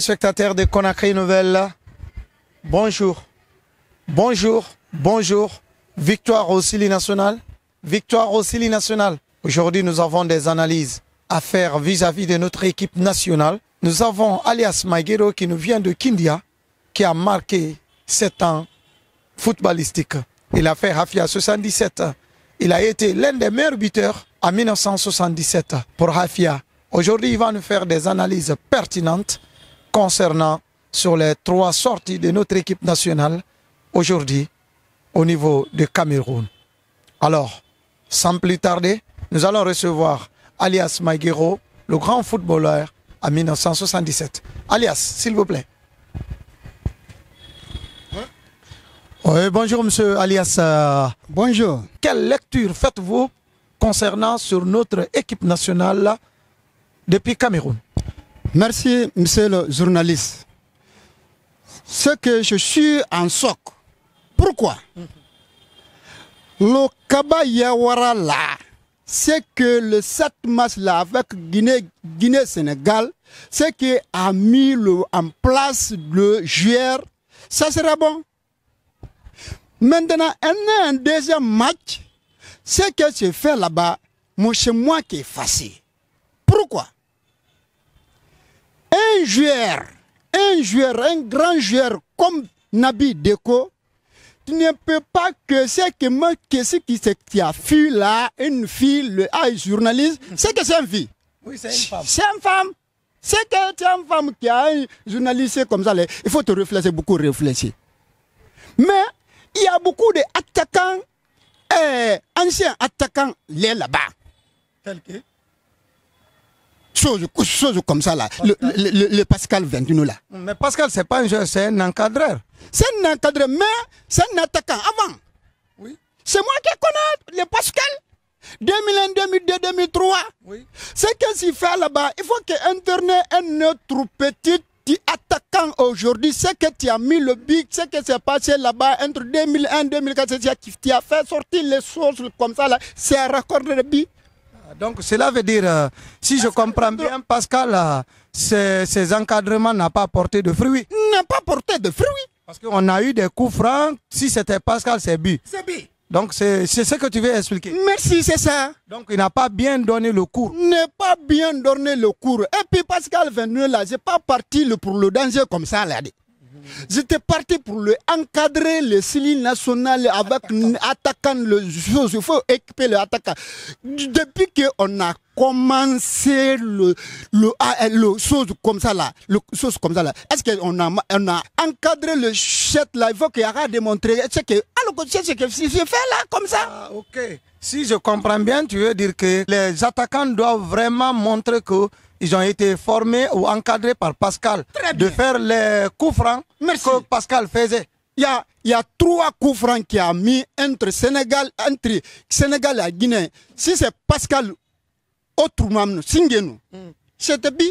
spectateurs de Conakry Nouvelle, bonjour. Bonjour, bonjour. Victoire au Sili national. Victoire au Sili national. Aujourd'hui, nous avons des analyses à faire vis-à-vis de notre équipe nationale. Nous avons Alias Maigero qui nous vient de Kindia, qui a marqué 7 ans footballistique. Il a fait Hafia 77. Il a été l'un des meilleurs buteurs en 1977 pour Hafia. Aujourd'hui, il va nous faire des analyses pertinentes concernant sur les trois sorties de notre équipe nationale aujourd'hui au niveau de Cameroun. Alors, sans plus tarder, nous allons recevoir alias Maguero, le grand footballeur à 1977. Alias, s'il vous plaît. bonjour, monsieur Alias. Euh, bonjour. Quelle lecture faites-vous concernant sur notre équipe nationale depuis Cameroun Merci, monsieur le journaliste. Ce que je suis en choc. Pourquoi Le Kaba Yawara là, c'est que le 7 mars là, avec Guinée-Sénégal, c'est qui a mis le, en place le juillet, ça sera bon. Maintenant, un, un deuxième match, ce que je fait là-bas, moi, c'est moi qui est facile. Pourquoi un joueur, un joueur, un grand joueur comme Nabi Deko, tu ne peux pas que ce qui ce qui, a fui là, une fille, le ah, journaliste, mhm. c'est que c'est une fille. Oui, c'est une femme. C'est une femme. C'est que c'est une femme qui a un journaliste comme ça. Il faut te réfléchir, beaucoup réfléchir. Mais il y a beaucoup d'attaquants, euh, anciens attaquants, là-bas. Chose, comme ça là. Le, le, le, Pascal 21 là. Mais Pascal, c'est pas un joueur, c'est un encadreur. C'est un encadreur, mais c'est un attaquant avant. C'est moi qui connais le Pascal. 2001, 2002, 2003. Oui. Ce qu'il fait là-bas, il faut internet un autre petit attaquant aujourd'hui, Ce que tu as mis le big, ce que c'est passé là-bas entre 2001 et 2004, c'est tu as fait sortir les choses comme ça là, c'est un raccord de but donc cela veut dire, euh, si je comprends bien, Pascal, ses euh, ces, encadrements n'ont pas porté de fruits. N'ont pas porté de fruits. Parce qu'on a eu des coups francs, si c'était Pascal, c'est bu. C'est bu. Donc c'est ce que tu veux expliquer. Merci, c'est ça. Donc il n'a pas bien donné le cours. N'a pas bien donné le cours. Et puis Pascal Venu là, j'ai pas parti pour le danger comme ça là. dit J'étais parti pour le encadrer le Sili national avec attaquant le chose. Il faut équiper le attaquant. Depuis qu'on a commencé le, ah, eh, le, chose comme ça là, le comme ça là, est-ce qu'on a, on a encadré le chef là? Il faut qu'il a démontré. Ah, ce que, alors, c'est que si je fais là, comme ça. Ah, ok. Si je comprends bien, tu veux dire que les attaquants doivent vraiment montrer que ils ont été formés ou encadrés par Pascal de faire les coups francs que Pascal faisait. Il y a, trois coups francs qui a mis entre Sénégal, entre Sénégal et Guinée. Si c'est Pascal, autrement, signez-nous. Hmm. C'était bien.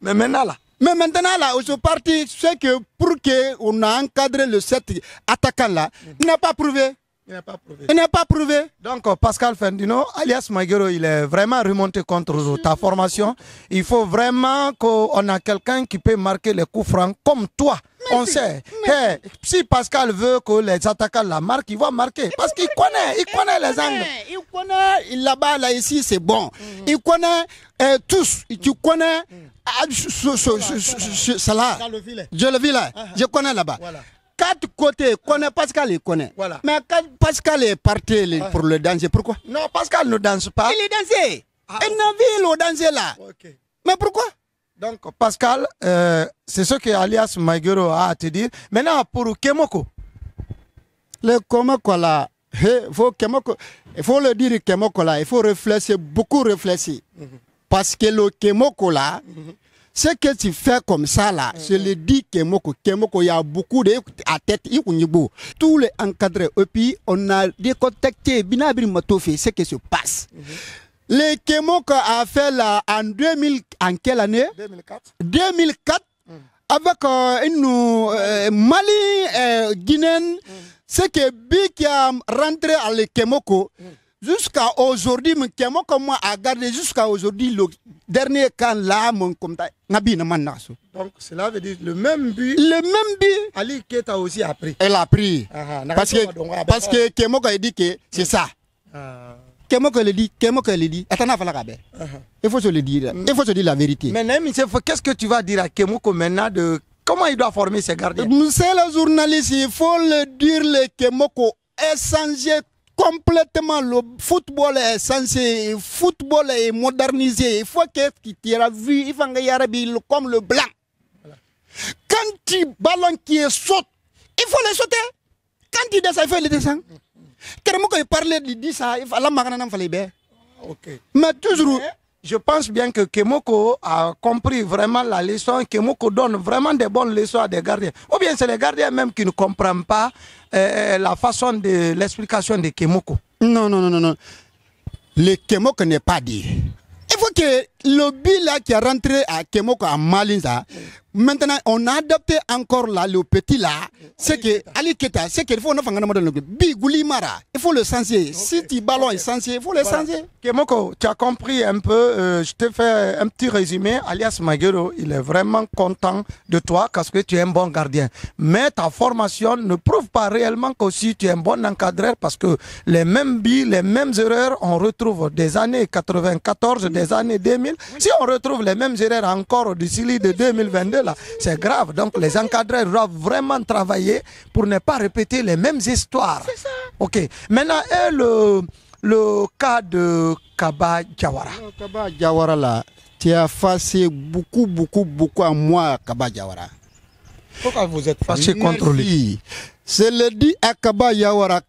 Mais maintenant là. Mais maintenant là, ce parti, c'est que pour qu'on a encadré le 7 attaquant là, hmm. il n'a pas prouvé. Il n'a pas prouvé. Donc, Pascal Fendino, alias Maguero, il est vraiment remonté contre ta formation. Il faut vraiment qu'on a quelqu'un qui peut marquer les coups francs comme toi. On sait. Hey, si Pascal veut que les attaquants la marquent, il va marquer. Parce qu'il connaît, il connaît les angles. Il connaît, là-bas, là, ici, c'est bon. Mhm. Il connaît eh, tous. Tu connais ah, cela. Je le vis là. Ah, ah. Je connais là-bas. Voilà quatre côtés connaît Pascal, il connaît. Voilà. Mais quand Pascal est parti ah. pour le danger pourquoi Non, Pascal ne danse pas. Il est dansé. Ah. Il n'a le danser là. Mais pourquoi Donc, Pascal, euh, c'est ce que alias Maiguro a à te dire. Maintenant, pour Kemoko, le Kemoko là, il faut, Kemoko, il faut le dire Kemoko là, il faut réfléchir, beaucoup réfléchir. Mhm. Parce que le Kemoko là, mhm. Ce que tu fais comme ça là, mm-hmm. je le dis que Kemoko, il y a beaucoup de à tête, tous les encadrés, et puis on a décontacté Binabri Matofi, ce qui se passe. Mm-hmm. Le Kemoko a fait là en 2000, en quelle année 2004. 2004, mm. avec euh, une euh, Mali, euh, Guinée, mm. c'est que Bi qui a rentré à le Kemoko, mm. Jusqu'à aujourd'hui, mon kemo comme moi a gardé jusqu'à aujourd'hui le dernier camp là, mon comta, n'abine manasso. Donc cela veut dire le même but. Le même but. Ali Keta aussi a pris. Elle a pris. Ah, ah, parce que parce que kemo a dit que c'est ça. Kemo ah. que le dit, kemo a dit. Attends, Il faut se le dire. Mm. Il faut se dire la vérité. Mais qu'est-ce que tu vas dire à Kemo maintenant de comment il doit former ses gardiens? C'est le journaliste, il faut le dire le Kemoko est changé complètement. Le football est censé, football est modernisé. Il faut qu'est-ce qui tira vu, il faut que comme le blanc. Quand tu ballon qui est saute, il faut le sauter. Quand tu descends, il faut le descendre. Quand il parle, de dit ça, il faut la magana, il fallait bien. Mais toujours je pense bien que Kemoko a compris vraiment la leçon. Kemoko donne vraiment des bonnes leçons à des gardiens. Ou bien c'est les gardiens même qui ne comprennent pas euh, euh, la façon de l'explication de Kemoko. Non, non, non, non. Le Kemoko n'est pas dit. Il faut que le billa qui est rentré à Kemoko à Malinza, maintenant on a adopté encore le petit là, c'est que qu'il faut le Mara, il faut le censier. Si tu ballon est sensé, il faut le censier. Kemoko, tu as compris un peu, euh, je te fais un petit résumé. Alias Maguero, il est vraiment content de toi parce que tu es un bon gardien. Mais ta formation ne prouve pas réellement qu'aussi tu es un bon encadreur parce que les mêmes billes, les mêmes erreurs, on retrouve des années 94, des années 2000. Si on retrouve les mêmes erreurs encore au Sili de 2022, là, c'est grave. Donc les encadreurs doivent vraiment travailler pour ne pas répéter les mêmes histoires. Ok. Maintenant, le, le cas de Kaba Jawara. Euh, Kaba Jawara, là, tu as passé beaucoup, beaucoup, beaucoup à moi, Kaba Jawara. Pourquoi vous êtes passé contre lui C'est le dit à Kaba Jawara.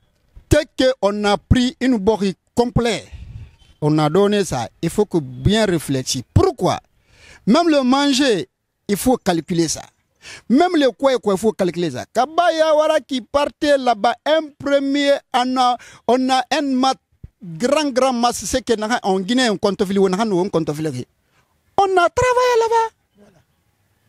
Dès qu'on a pris une borie complète, on a donné ça. Il faut que bien réfléchir. Pourquoi Même le manger, il faut calculer ça. Même le quoi et quoi, il faut calculer ça. Kabayawara qui partait là-bas, un premier, on a, on a un grand, grand masse, c'est que en Guinée, on compte on a travaillé là-bas. Voilà.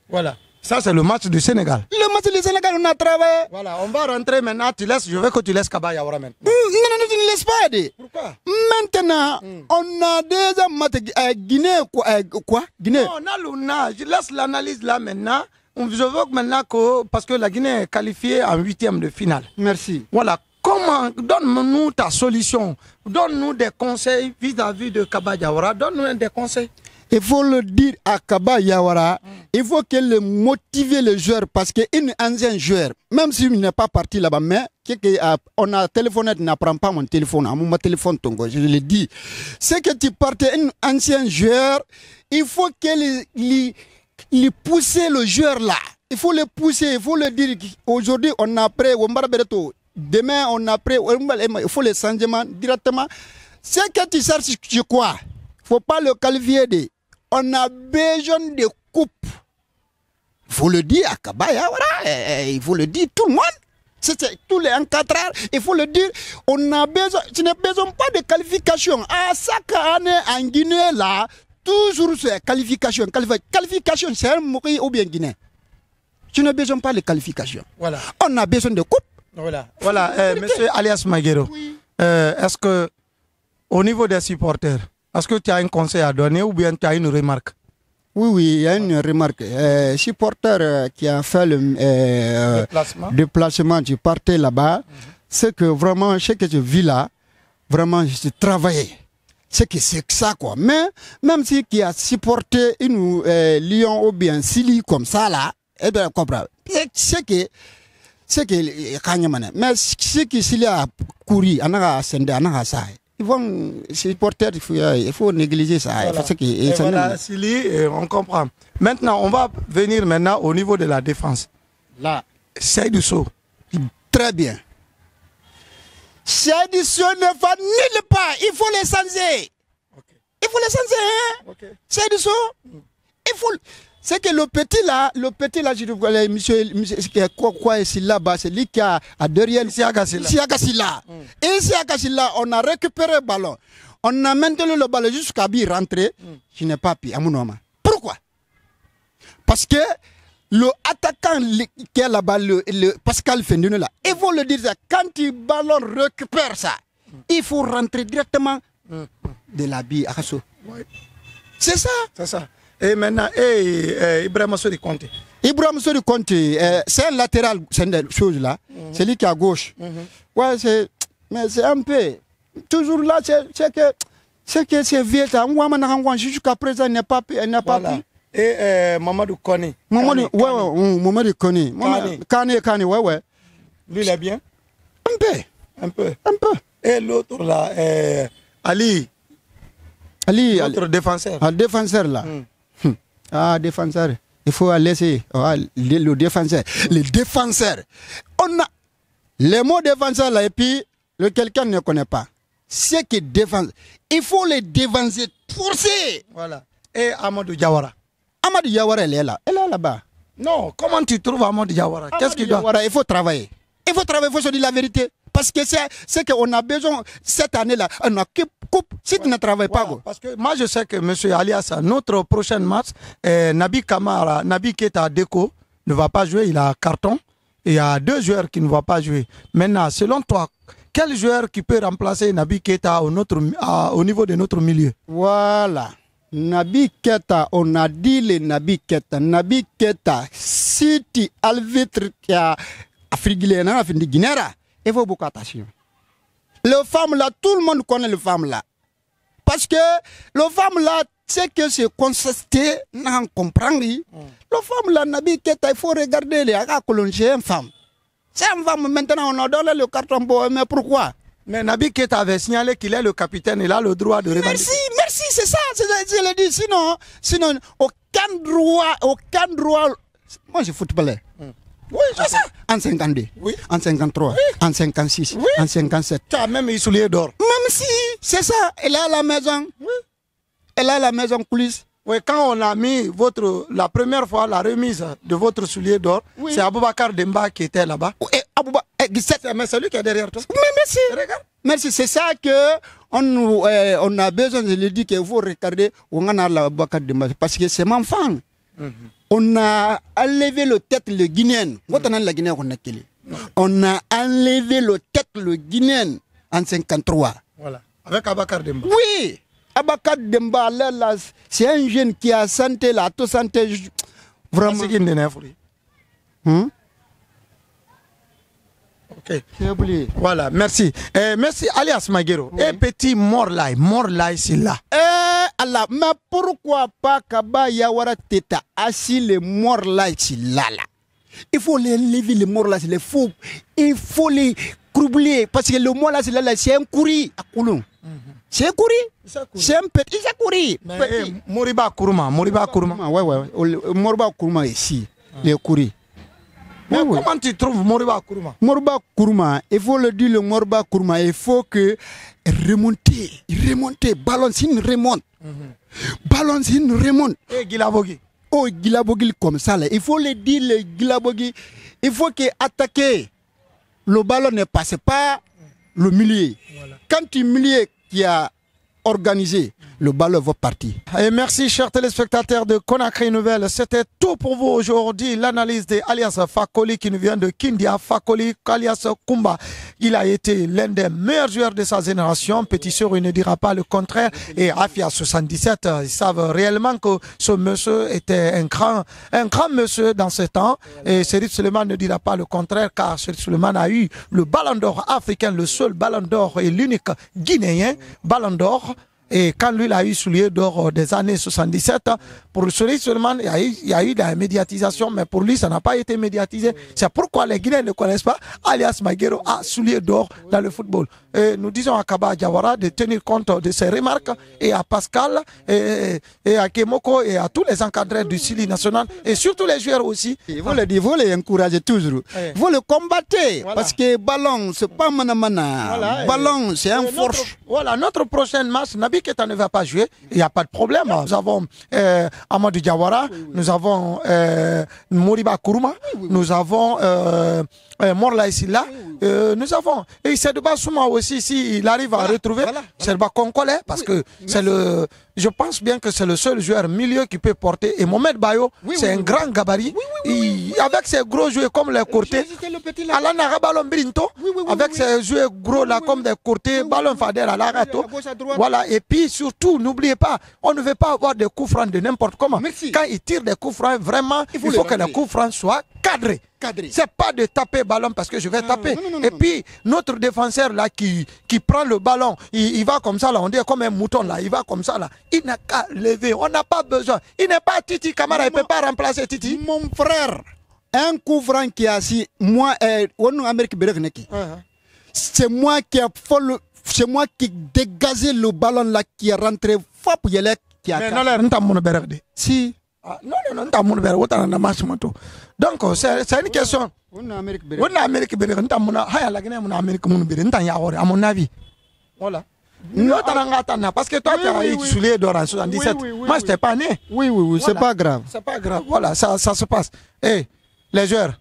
Voilà. Ça, c'est le match du Sénégal. Le match du Sénégal, on a travaillé. Voilà, on va rentrer maintenant. Tu laisses, je veux que tu laisses Yawara maintenant. Hum, non, non, non, tu ne laisses pas. Pourquoi Maintenant, hum. on a déjà match euh, Guinée. Quoi, euh, Guinée on a l'UNA. Je laisse l'analyse là maintenant. Je veux maintenant que. Parce que la Guinée est qualifiée en huitième de finale. Merci. Voilà. Comment Donne-nous ta solution. Donne-nous des conseils vis-à-vis de de Yawara. Donne-nous des conseils. Il faut le dire à Kaba Yawara, mm. il faut qu'elle motive les joueurs parce qu'un ancien joueur, même s'il n'est pas parti là-bas, mais euh, on a téléphoné, n'apprend pas mon téléphone, à hein, mon téléphone, je le dis. C'est que tu partais un ancien joueur, il faut qu'elle pousse le joueur là. Il faut le pousser, il faut le dire. Aujourd'hui, on a pris Demain, on a pris. Il faut le changer directement. C'est que tu cherches, tu crois. Il ne faut pas le qualifier de on a besoin de coupe. Vous le dites à Kabaya, voilà, eh, eh, il vous le dites tout le monde. C'est tous les heures. il faut le dire, on a besoin, tu n'as besoin pas de qualification. À chaque année en Guinée, là, toujours c'est qualification. Qualification, c'est un mourir ou bien Guinée. Tu n'as besoin pas de qualifications. Voilà. On a besoin de coupe. Voilà. Voilà, eh, monsieur Alias Maguero, est-ce que au niveau des supporters, est-ce que tu as un conseil à donner ou bien tu as une remarque oui, oui, il y a une remarque. Euh, supporter euh, qui a fait le euh, euh, déplacement. déplacement, tu partais là-bas, mhm. c'est que vraiment, ce que je vis là, vraiment, je travaillé. C'est que c'est ça, quoi. Mais même si qui a supporté une euh, lion ou bien Sili comme ça, là, eh bien, comprends. C'est que, c'est que, mais ce qui s'il a couru, on a ascendé, on a assaillé ils vont supporter, il faut, négliger ça. Voilà. Parce que, et, et Sili, on comprend. Maintenant, on va venir maintenant au niveau de la défense. Là. Seydousso. Très bien. Seydousso ne va nulle part. Il faut les changer. Il faut les changer. Hein? Okay. Il faut... C'est que le petit là, le petit là, je dis monsieur, monsieur quoi, quoi est là-bas, c'est lui qui a, a derrière. Ici Agassila. Mm. Et ici Agassila, on a récupéré le ballon. On a maintenu le ballon jusqu'à lui rentrer. Mm. Je n'ai pas pu, à mon moment. Pourquoi Parce que le attaquant qui est là-bas, le, Pascal Fendune là, ils vont le dire Quand le ballon récupère ça, mm. il faut rentrer directement mm. de la bille à Kassou. C'est ça. C'est ça. Et eh, maintenant, et, eh, eh, Ibrahim Sori Conte. Ibrahim Sori Conte, c'est un latéral, une chose-là. Mm C'est lui qui est à gauche. Mhm. Ouais, c'est. Mais c'est un peu. Toujours là, c'est que. C'est que c'est vieux, ça. Jusqu'à présent, il n'a pas, pas voilà. Et Mamadou Kone. Mamadou, ouais, ouais, mm, Mamadou Kone. Kane, Kane, ouais, ouais. Lui, il est bien Un peu. Un peu. Un peu. Et l'autre, là, Ali. Ali. L'autre défenseur. Un ah, défenseur, là. Mm. Ah, défenseur, il faut laisser ah, le défenseur. Le défenseur. On a les mots défenseur là et puis le quelqu'un ne connaît pas. C'est qui défense. Il faut les dévancer, forcer. Voilà. Et Amadou Diawara. Amadou Diawara, elle est là. Elle est là-bas. Non, comment tu trouves Amadou Diawara Qu'est-ce qu'il doit Il faut travailler. Il faut travailler, il faut se dire la vérité. Parce que c'est ce qu'on a besoin, cette année-là, on a coupe si tu ne travailles pas. Parce que moi, je sais que M. Alias, notre prochain match, euh, Nabi Kamara, Nabi Keta Deco, ne va pas jouer, il a carton. Et il y a deux joueurs qui ne vont pas jouer. Maintenant, selon toi, quel joueur qui peut remplacer Nabi Keta au, notre, au niveau de notre milieu Voilà. Nabi Keta, on a dit le Nabi Keta. Nabi Keta, si tu as le vitre qui a Afrique, Guinée, il faut beaucoup attention. Le femme là, tout le monde connaît le femme là. Parce que le femme là, c'est que c'est consisté, n'en comprend rien. Mm. Le femme là, il faut regarder les C'est une femme. C'est une femme, maintenant on a donné le carton pour mais pourquoi mais Nabi Keta avait signalé qu'il est le capitaine, il a le droit de revendiquer. Merci, merci, c'est ça, je l'ai dit. Sinon, sinon, aucun droit, aucun droit. Moi, je suis footballeur. Oui, c'est ah, ça. En 52, oui. en 53, en 56, en 57. Tu as même eu souliers d'or. Même si, c'est ça. Elle a la maison. Oui. Elle a la maison coulisse. Oui, quand on a mis votre, la première fois la remise de votre soulier d'or, c'est Aboubakar Demba qui était là-bas. Oh, et eh, c'est lui qui est derrière toi. merci. Regarde. Merci, c'est ça que on, eh, on a besoin de lui dire regardez, faut On a Aboubakar Demba parce que c'est mon enfant mhm. On a enlevé le tête le Guinéen. On a enlevé le tête le Guinéen en 53. Voilà. Avec Abakar Demba. Oui. Abakar Demba, là, c'est un jeune qui a santé, la tout santé. Vraiment. hmm? Ok. Voilà, merci. Eh, merci, alias Maguero. Et petit Morlai. Morlai c'est là. Eh, mais pourquoi pas Kaba Yawara Teta assis les morts là ici là là il faut les lever les morts là c'est les faux il faut les croubler parce que le mort là c'est là, là c'est un courri à coulon mhm. c'est un courri C'est un petit. C'est couru. Eh, Moriba kuruma Moriba kuruma Ouais, ouais. Moriba kuruma ici. Ah. Il est comment tu trouves Morba Kuruma Morba Kuruma, il faut le dire, le Morba Kuruma, il faut que remonter, remonter, Balancine remonte. Mm -hmm. Balancine remonte. Et Gilabogui Oh, Gilabogui comme ça, là. il faut le dire, le il faut que attaquer. Le ballon ne passe pas le milieu. Quand le milieu qui a organisé, le ballon va partir. Et merci, chers téléspectateurs de Conakry Nouvelle. C'était tout pour vous aujourd'hui. L'analyse de alias Fakoli qui nous vient de Kindia. Fakoli, alias Kumba. Il a été l'un des meilleurs joueurs de sa génération. Petit sœur, il ne dira pas le contraire. Et Afia 77, ils savent réellement que ce monsieur était un grand, un grand monsieur dans ce temps. Et Serif Suleiman ne dira pas le contraire car Serif Suleiman a eu le ballon d'or africain, le seul ballon d'or et l'unique guinéen ballon d'or et quand lui, il a eu soulier d'or euh, des années 77, pour soleil seulement, il y, a eu, il y a de la médiatisation, mais pour lui, ça n'a pas été médiatisé. C'est pourquoi les Guinéens ne connaissent pas, alias Maguero, a soulier d'or dans le football nous disons à Kaba Jawara de tenir compte de ses remarques et à Pascal et, à Kemoko et à tous les encadrés du Sili national et surtout les joueurs aussi. Vous vous les encouragez toujours. Eh. vous les le parce que ballon, c'est pas manamana. Eh. ballon, c'est un force. Voilà, notre prochaine match, Nabi Keta ne va pas jouer. Il n'y a pas de problème. Nous avons eh, Amadou Jawara, nous avons Moriba Kuruma, nous avons euh, Morla nous avons et c'est de Basuma aussi si, si il arrive à retrouver c'est le bacon congolais parce que c'est le, je pense bien que c'est le seul joueur milieu qui peut porter. Et Mohamed Bayo, c'est un grand gabarit. avec ses gros joueurs comme les courtés, Alan avec ses joueurs gros là comme des courtés, Ballon Fader à Voilà, et puis surtout, n'oubliez pas, on ne veut pas avoir des coups francs de n'importe comment. Quand il tire des coups francs, vraiment, il faut que les coups francs soient cadrer. Cadrer. C'est pas de taper ballon parce que je vais taper. et puis notre défenseur là qui, qui prend le ballon, il, va comme ça là, on dit comme un mouton là, il va comme ça là. Il n'a qu'à lever, on n'a pas besoin. Il n'est pas Titi Kamara il ne peut pas remplacer Titi. Mon frère, un couvrant qui est assis, moi, eh, c'est moi qui a c'est moi qui dégazé le ballon là qui est rentré qui a. Mais Si. Ah, non, non, non, non, non, non, non, non, non, non, Donc, c'est une question. On non, non, non, non, non, non, non, non, non, non, non, non, non, non, non, non, non, non, à mon avis. Voilà. Non, parce que toi, tu as eu soulier d'or en 77. Moi, je pas né. Oui, oui, oui, c'est pas grave. C'est pas grave, voilà, ça, ça se passe. Eh, les joueurs,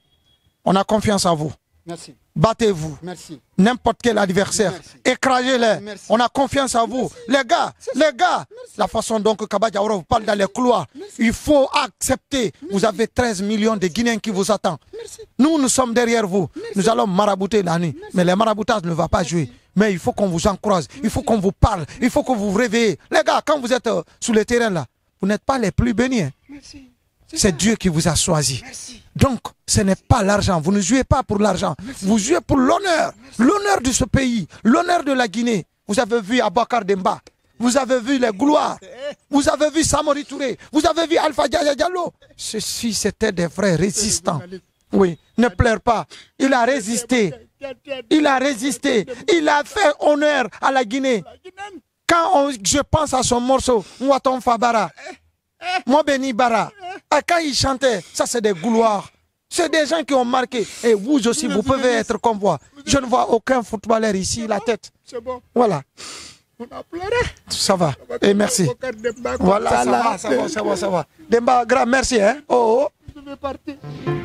on a confiance en vous. Merci. Battez-vous. Merci. N'importe quel adversaire. Écrasez-les. On a confiance en vous. Les gars, les gars. La façon dont Kabadjaoura vous parle dans les couloirs, il faut accepter. Vous avez 13 millions de Guinéens qui vous attendent. Nous, nous sommes derrière vous. Nous allons marabouter la nuit. Mais les maraboutages ne va pas jouer. Mais il faut qu'on vous encourage. Il faut qu'on vous parle. Il faut que vous vous Les gars, quand vous êtes euh, sous sur le terrain là, vous n'êtes pas les plus bénis. Hein. Merci. C'est Dieu qui vous a choisi. Donc, ce n'est pas l'argent. Vous ne jouez pas pour l'argent. Vous jouez pour l'honneur. L'honneur de ce pays. L'honneur de la Guinée. Vous avez vu Abakar Demba. Vous avez vu les gloires. Vous avez vu Samori Touré. Vous avez vu Alpha Diallo. ceci c'était des vrais résistants. Oui, ne pleure pas. Il a résisté. Il a résisté. Il a fait honneur à la Guinée. Quand je pense à son morceau, Mouaton Fabara, eh, eh. Beni Bara, eh, ah, quand ils chantaient, ça c'est des gloires. C'est des gens qui ont marqué. Et vous aussi, vous pouvez être comme moi. Je ne vois aucun footballeur ici, la tête. Voilà. On a pleuré. Ça va. Et merci. Voilà, ça va, ça va, ça va, Demba, grand merci. Hein. Oh, oh. Je vais partir.